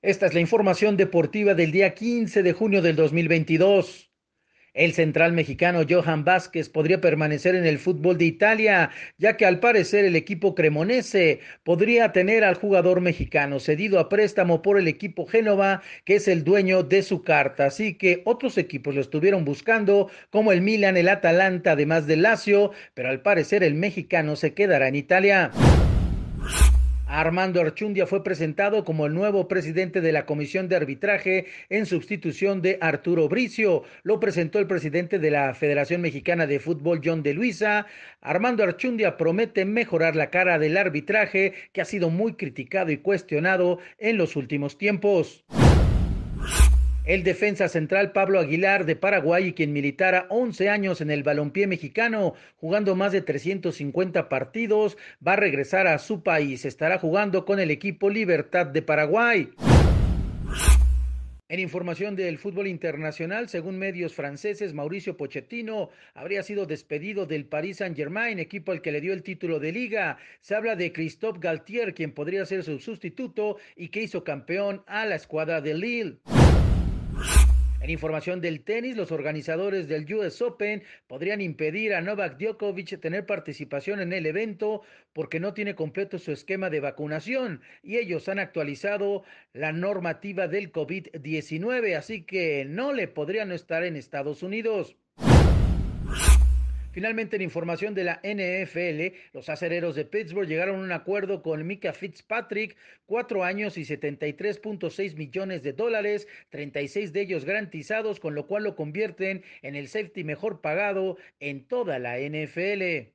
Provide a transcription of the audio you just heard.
Esta es la información deportiva del día 15 de junio del 2022. El central mexicano Johan Vázquez podría permanecer en el fútbol de Italia, ya que al parecer el equipo cremonese podría tener al jugador mexicano cedido a préstamo por el equipo Génova, que es el dueño de su carta. Así que otros equipos lo estuvieron buscando, como el Milan, el Atalanta, además del Lazio, pero al parecer el mexicano se quedará en Italia. Armando Archundia fue presentado como el nuevo presidente de la Comisión de Arbitraje en sustitución de Arturo Bricio. Lo presentó el presidente de la Federación Mexicana de Fútbol, John de Luisa. Armando Archundia promete mejorar la cara del arbitraje que ha sido muy criticado y cuestionado en los últimos tiempos. El defensa central Pablo Aguilar de Paraguay, quien militara 11 años en el balompié mexicano, jugando más de 350 partidos, va a regresar a su país. Estará jugando con el equipo Libertad de Paraguay. En información del fútbol internacional, según medios franceses, Mauricio Pochettino habría sido despedido del Paris Saint-Germain, equipo al que le dio el título de liga. Se habla de Christophe Galtier, quien podría ser su sustituto y que hizo campeón a la escuadra de Lille. En información del tenis, los organizadores del US Open podrían impedir a Novak Djokovic tener participación en el evento porque no tiene completo su esquema de vacunación y ellos han actualizado la normativa del COVID-19, así que no le podrían estar en Estados Unidos. Finalmente, en información de la NFL, los acereros de Pittsburgh llegaron a un acuerdo con Mika Fitzpatrick, cuatro años y 73.6 millones de dólares, 36 de ellos garantizados, con lo cual lo convierten en el safety mejor pagado en toda la NFL.